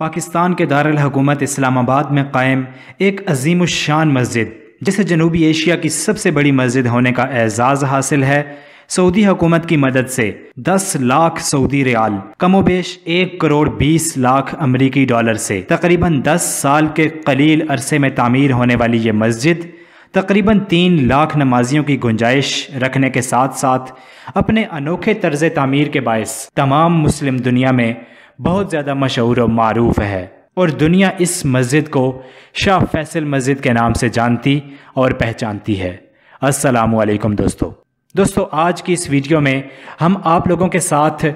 पाकिस्तान के दारुल इस्लामाबाद में कायम एक अजीम शान मस्जिद जिसे जनूबी एशिया की सबसे बड़ी मस्जिद होने का एज़ाज़ हासिल है सऊदी हुकूमत की मदद से 10 लाख सऊदी रियाल कमोबेश एक करोड़ 20 लाख अमरीकी डॉलर से तकरीबन 10 साल के कलील अरसे में तामीर होने वाली ये मस्जिद तकरीबन तीन लाख नमाजियों की गुंजाइश रखने के साथ साथ अपने अनोखे तर्ज तमीर के बायस तमाम मुस्लिम दुनिया में बहुत ज़्यादा मशहूर और मरूफ है और दुनिया इस मस्जिद को शाह फैसल मस्जिद के नाम से जानती और पहचानती है असलम दोस्तों दोस्तों आज की इस वीडियो में हम आप लोगों के साथ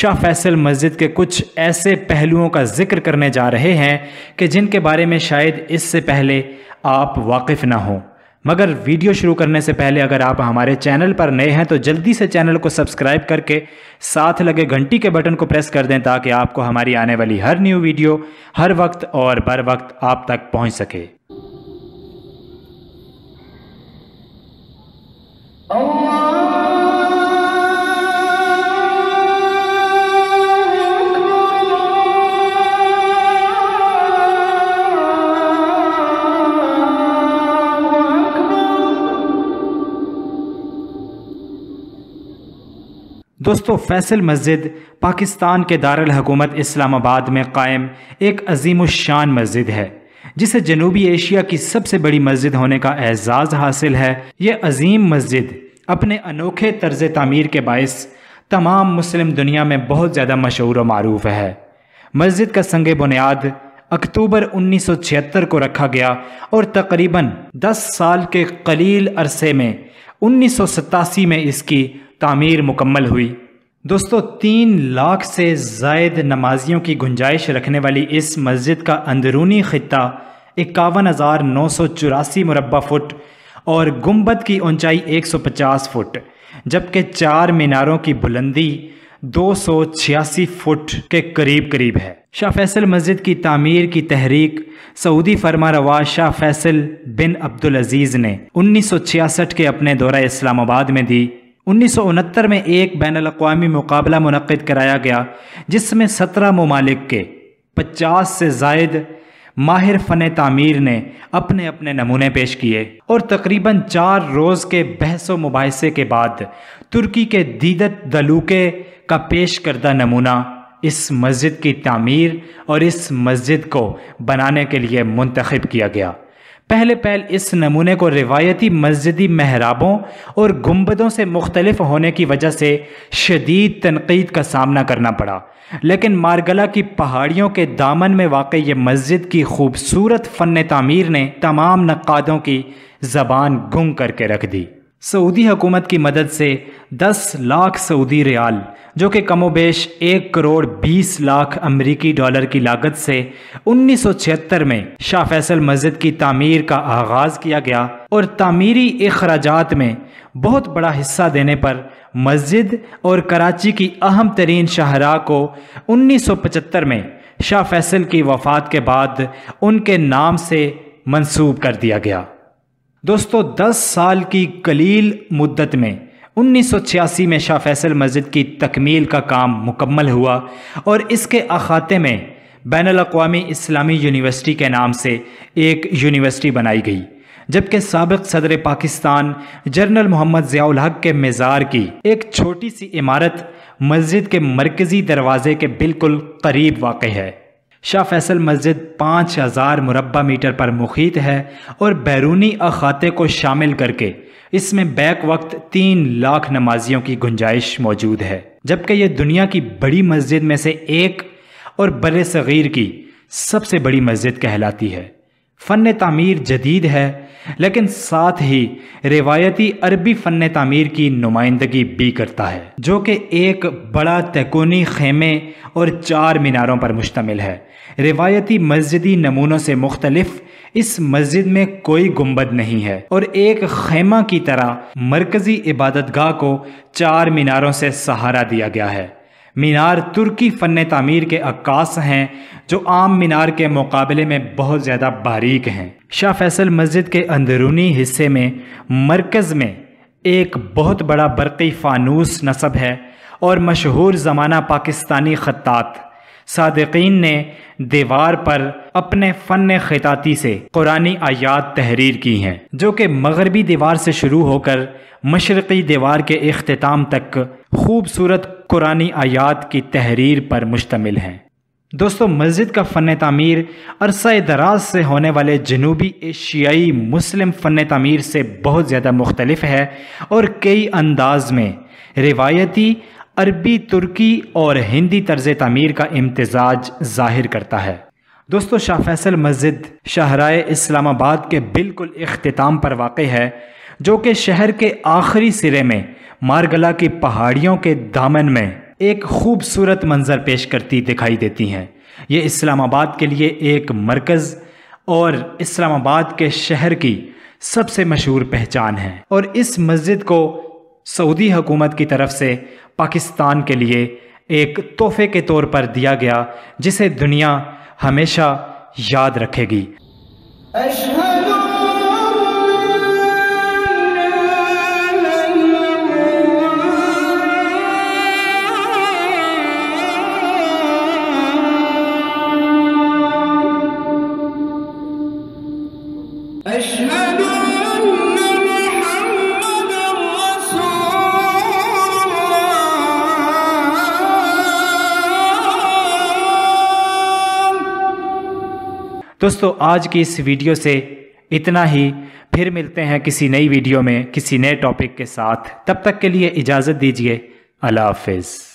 शाह फैसल मस्जिद के कुछ ऐसे पहलुओं का जिक्र करने जा रहे हैं कि जिनके बारे में शायद इससे पहले आप वाकिफ़ ना हों मगर वीडियो शुरू करने से पहले अगर आप हमारे चैनल पर नए हैं तो जल्दी से चैनल को सब्सक्राइब करके साथ लगे घंटी के बटन को प्रेस कर दें ताकि आपको हमारी आने वाली हर न्यू वीडियो हर वक्त और बर वक्त आप तक पहुंच सके दोस्तों फैसल मस्जिद पाकिस्तान के दारुल हकूमत इस्लामाबाद में कायम एक अजीम शान मस्जिद है जिसे जनूबी एशिया की सबसे बड़ी मस्जिद होने का एजाज़ हासिल है यह अजीम मस्जिद अपने अनोखे तर्ज तमीर के बायस तमाम मुस्लिम दुनिया में बहुत ज़्यादा मशहूर और मरूफ है मस्जिद का संग बुनियाद अक्टूबर 1976 को रखा गया और तकरीबन 10 साल के कलील अरसे में उन्नीस में इसकी तामीर मुकम्मल हुई दोस्तों तीन लाख से जायद नमाजियों की गुंजाइश रखने वाली इस मस्जिद का अंदरूनी खत्ता इक्यावन हज़ार नौ सौ चौरासी मुरबा फुट और गुम्बद की ऊंचाई पचास फुट जबकि चार मीनारों की बुलंदी दो सौ छियासी फुट के करीब करीब है शाह फैसल मस्जिद की तामीर की तहरीक सऊदी फरमा रवा शाह फैसल बिन अब्दुल अजीज़ ने 1966 के अपने दौरा इस्लामाबाद में दी उन्नीस में एक बैन अवी मुकाबला मनद कराया गया जिसमें सत्रह ममालिक के पचास से जायद माहिर फ़न तमीर ने अपने अपने नमूने पेश किए और तकरीबन चार रोज़ के बहस व मुबासे के बाद तुर्की के दीदत दलूके का पेश करदा नमूना इस मस्जिद की तमीर और इस मस्जिद को बनाने के लिए मंतखब किया गया पहले पहल इस नमूने को रिवायती मस्जिदी महराबों और गुम्बदों से मुख्तलफ होने की वजह से शदीद तनकीद का सामना करना पड़ा लेकिन मारगला की पहाड़ियों के दामन में वाकई ये मस्जिद की खूबसूरत फ़न तमीर ने तमाम नक्कादों की ज़बान गुम करके रख दी सऊदी हुकूमत की मदद से 10 लाख सऊदी रियाल जो कि कमोबेश एक करोड़ 20 लाख अमेरिकी डॉलर की लागत से उन्नीस में शाह फैसल मस्जिद की तामीर का आगाज़ किया गया और तामीरी अखराजात में बहुत बड़ा हिस्सा देने पर मस्जिद और कराची की अहम तरीन शाहरा को 1975 में शाह फैसल की वफ़ात के बाद उनके नाम से मंसूब कर दिया गया दोस्तों 10 साल की कलील मुद्दत में छियासी में शाह फैसल मस्जिद की तकमील का काम मुकम्मल हुआ और इसके अखाते में बैन अवी इस्लामी यूनिवर्सिटी के नाम से एक यूनिवर्सिटी बनाई गई जबकि सबक सदर पाकिस्तान जनरल मोहम्मद ज़ियाउल हक के मज़ार की एक छोटी सी इमारत मस्जिद के मरकज़ी दरवाज़े के बिल्कुल करीब वाक़ है शाह फैसल मस्जिद पाँच हज़ार मुरबा मीटर पर मुखीत है और बैरूनी अखाते को शामिल करके इसमें बैक वक्त तीन लाख नमाजियों की गुंजाइश मौजूद है जबकि यह दुनिया की बड़ी मस्जिद में से एक और बर सग़ीर की सबसे बड़ी मस्जिद कहलाती है फ़न तमीर जदीद है लेकिन साथ ही रिवायती अरबी फ़न तमीर की नुमाइंदगी भी करता है जो कि एक बड़ा तकोनी खेमे और चार मीनारों पर मुश्तमिल है रिवायती मस्जिदी नमूनों से मुख्तलिफ इस मस्जिद में कोई गुम्बद नहीं है और एक खेमा की तरह मरकज़ी इबादत गाह को चार मीनारों से सहारा दिया गया है मीनार तुर्की फ़न तमीर के अक्कास हैं जो आम मीनार के मुकाबले में बहुत ज़्यादा बारीक हैं शाह फैसल मस्जिद के अंदरूनी हिस्से में मरकज़ में एक बहुत बड़ा बरक़ी फ़ानूस नसब है और मशहूर ज़माना पाकिस्तानी ख़त्तात सदकिन ने दीवार पर अपने फ़न खिताती से कुरानी आयात तहरीर की हैं जो कि मगरबी दीवार से शुरू होकर मशरक़ी दीवार के अख्ताम तक खूबसूरत कुरानी आयात की तहरीर पर मुश्तमिल हैं दोस्तों मस्जिद का फ़न तमीर अरसा दराज से होने वाले जनूबी एशियाई मुस्लिम फ़न तमीर से बहुत ज़्यादा मुख्तलफ है और कई अंदाज में रिवायती अरबी तुर्की और हिंदी तर्ज तमीर का इम्तजाज ज़ाहिर करता है दोस्तों शाह फैसल मस्जिद शाहराय इस्लामाबाद के बिल्कुल अख्ताम पर वाक़ है जो कि शहर के आखिरी सिरे में मारगला की पहाड़ियों के दामन में एक खूबसूरत मंजर पेश करती दिखाई देती हैं ये इस्लामाबाद के लिए एक मरकज़ और इस्लामाबाद के शहर की सबसे मशहूर पहचान है और इस मस्जिद को सऊदी हुकूमत की तरफ से पाकिस्तान के लिए एक तोहफे के तौर पर दिया गया जिसे दुनिया हमेशा याद रखेगी दोस्तों आज की इस वीडियो से इतना ही फिर मिलते हैं किसी नई वीडियो में किसी नए टॉपिक के साथ तब तक के लिए इजाज़त दीजिए अल्लाह हाफिज़